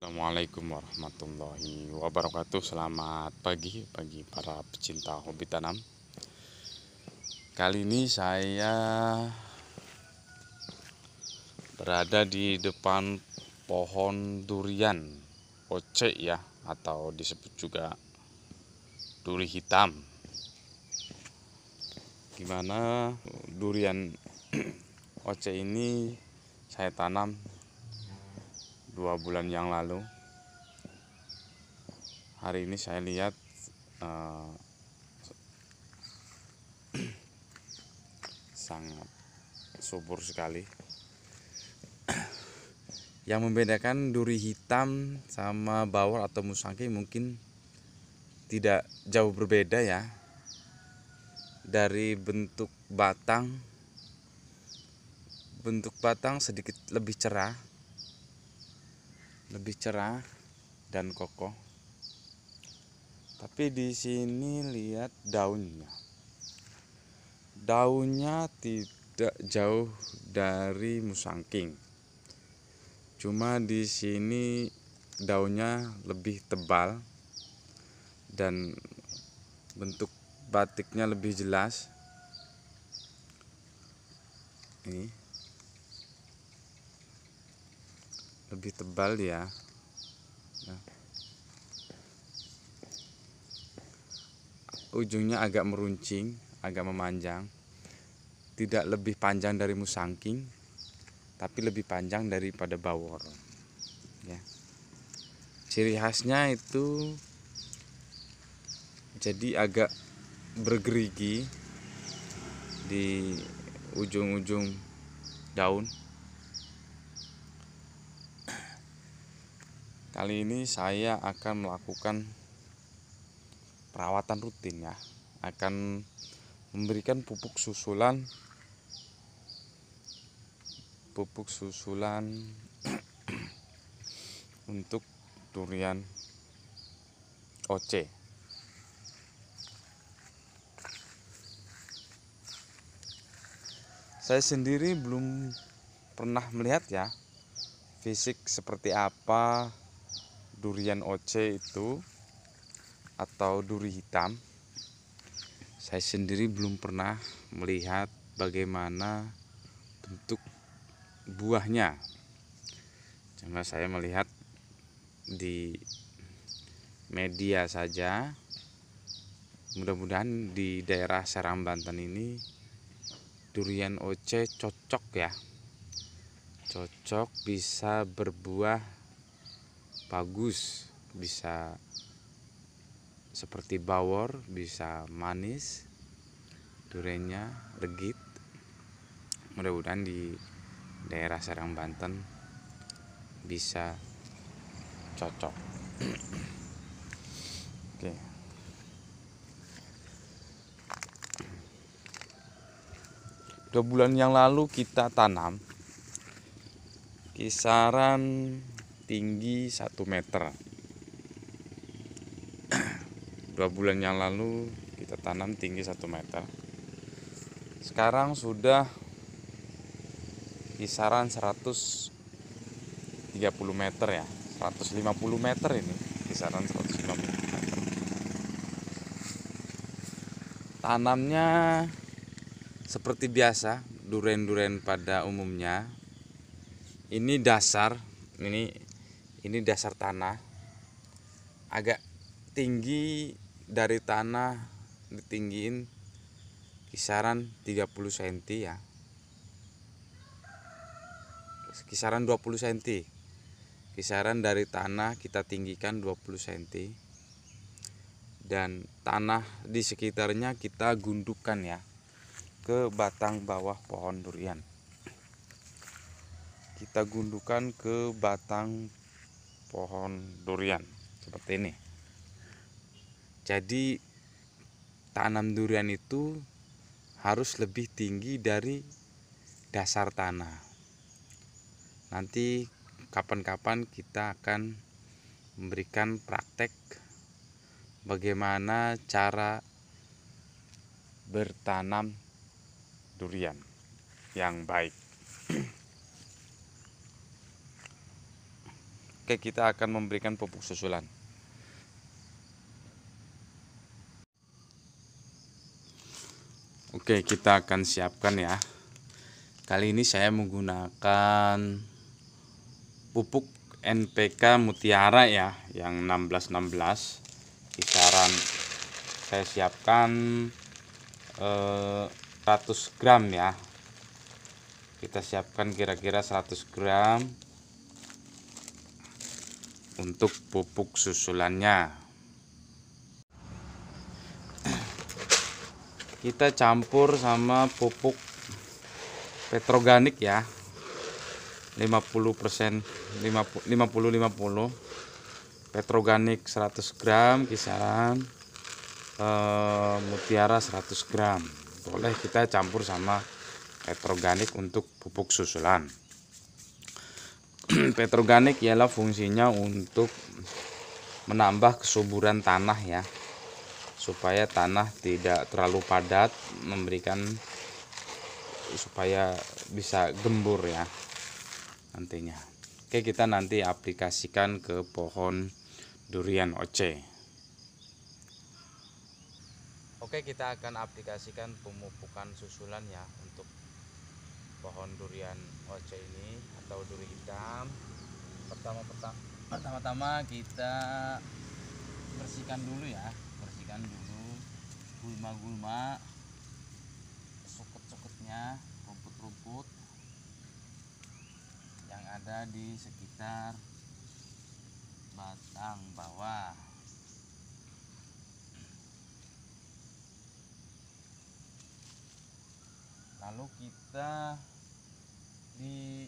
Assalamualaikum warahmatullahi wabarakatuh Selamat pagi bagi para pecinta hobi tanam Kali ini saya berada di depan pohon durian Oce ya atau disebut juga duri hitam Gimana durian Oce ini saya tanam dua bulan yang lalu hari ini saya lihat uh, sangat subur sekali yang membedakan duri hitam sama bawal atau musangki mungkin tidak jauh berbeda ya dari bentuk batang bentuk batang sedikit lebih cerah lebih cerah dan kokoh. Tapi di sini lihat daunnya. Daunnya tidak jauh dari musangking. Cuma di sini daunnya lebih tebal dan bentuk batiknya lebih jelas. Ini lebih tebal ya. ya ujungnya agak meruncing agak memanjang tidak lebih panjang dari musangking tapi lebih panjang daripada bawor ya ciri khasnya itu jadi agak bergerigi di ujung-ujung daun kali ini saya akan melakukan perawatan rutin ya akan memberikan pupuk susulan pupuk susulan untuk durian OC saya sendiri belum pernah melihat ya fisik seperti apa durian oce itu atau duri hitam saya sendiri belum pernah melihat bagaimana bentuk buahnya cuma saya melihat di media saja mudah-mudahan di daerah Serang Banten ini durian oce cocok ya cocok bisa berbuah bagus bisa seperti bawor bisa manis durenya legit mudah-mudahan di daerah Serang Banten bisa cocok oke dua bulan yang lalu kita tanam kisaran tinggi 1 meter dua bulan yang lalu kita tanam tinggi 1 meter sekarang sudah kisaran 130 meter ya 150 meter ini kisaran 150 meter tanamnya seperti biasa duren-duren pada umumnya ini dasar ini ini dasar tanah agak tinggi dari tanah ditinggiin kisaran 30 cm ya kisaran 20 cm kisaran dari tanah kita tinggikan 20 cm dan tanah di sekitarnya kita gundukan ya ke batang bawah pohon durian kita gundukan ke batang pohon durian seperti ini jadi tanam durian itu harus lebih tinggi dari dasar tanah nanti kapan-kapan kita akan memberikan praktek bagaimana cara bertanam durian yang baik. maka kita akan memberikan pupuk susulan. Oke, kita akan siapkan ya. Kali ini saya menggunakan pupuk NPK Mutiara ya, yang 1616. Kisaran saya siapkan eh, 100 gram ya. Kita siapkan kira-kira 100 gram untuk pupuk susulannya kita campur sama pupuk petroganik ya 50% 50 50 petroganik 100 gram kisaran e, mutiara 100 gram boleh kita campur sama petroganik untuk pupuk susulan petroganik ialah fungsinya untuk menambah kesuburan tanah ya supaya tanah tidak terlalu padat memberikan supaya bisa gembur ya nantinya oke kita nanti aplikasikan ke pohon durian oce oke kita akan aplikasikan pemupukan susulan ya untuk pohon durian oce ini atau duri hitam pertama pertama-tama kita bersihkan dulu ya bersihkan dulu gulma-gulma suket-suketnya rumput-rumput yang ada di sekitar batang bawah lalu kita di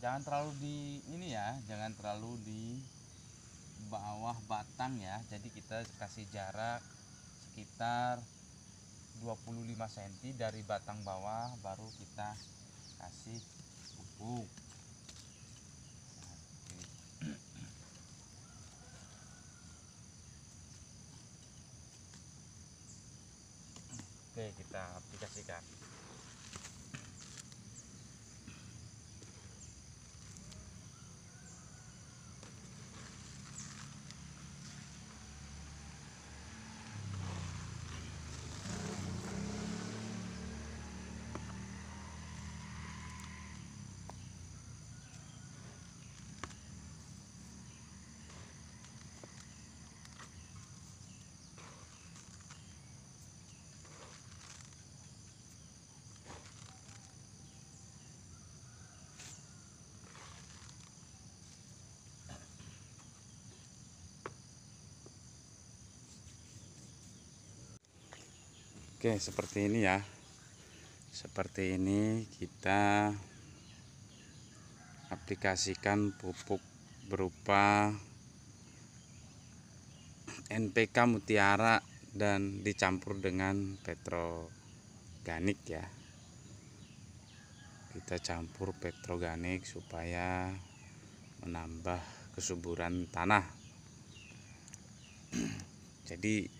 jangan terlalu di ini ya jangan terlalu di bawah batang ya jadi kita kasih jarak sekitar 25 cm dari batang bawah baru kita kasih pupuk oke kita aplikasikan Oke seperti ini ya seperti ini kita aplikasikan pupuk berupa NPK mutiara dan dicampur dengan petroganik ya kita campur petroganik supaya menambah kesuburan tanah jadi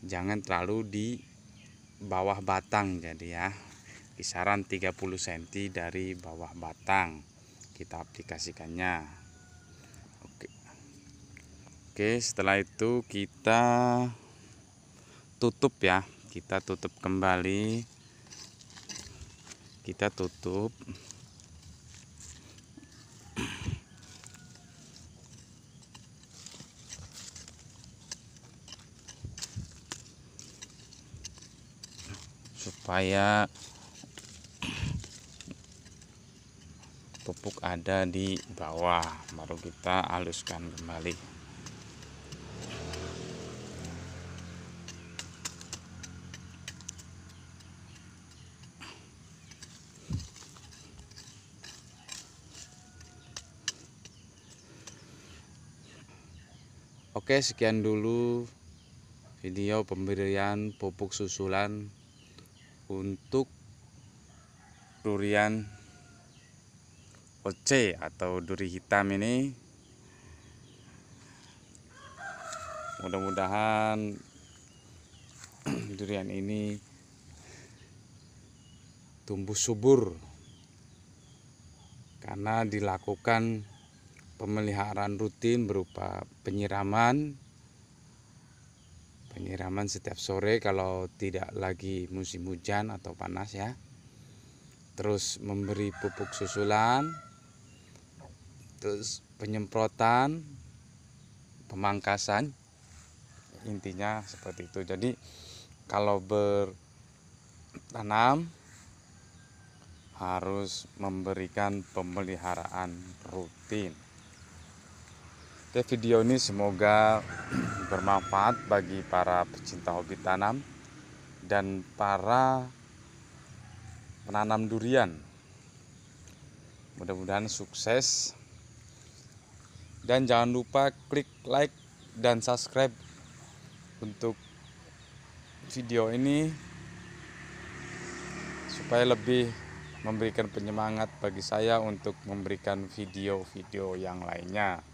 jangan terlalu di bawah batang jadi ya kisaran 30 cm dari bawah batang kita aplikasikannya oke oke setelah itu kita tutup ya kita tutup kembali kita tutup supaya pupuk ada di bawah baru kita haluskan kembali Oke sekian dulu video pemberian pupuk susulan untuk durian OC atau duri hitam ini mudah-mudahan durian ini tumbuh subur karena dilakukan pemeliharaan rutin berupa penyiraman penyiraman setiap sore kalau tidak lagi musim hujan atau panas ya terus memberi pupuk susulan terus penyemprotan pemangkasan intinya seperti itu jadi kalau bertanam harus memberikan pemeliharaan rutin Oke video ini semoga bermanfaat bagi para pecinta hobi tanam dan para penanam durian. Mudah-mudahan sukses. Dan jangan lupa klik like dan subscribe untuk video ini supaya lebih memberikan penyemangat bagi saya untuk memberikan video-video yang lainnya.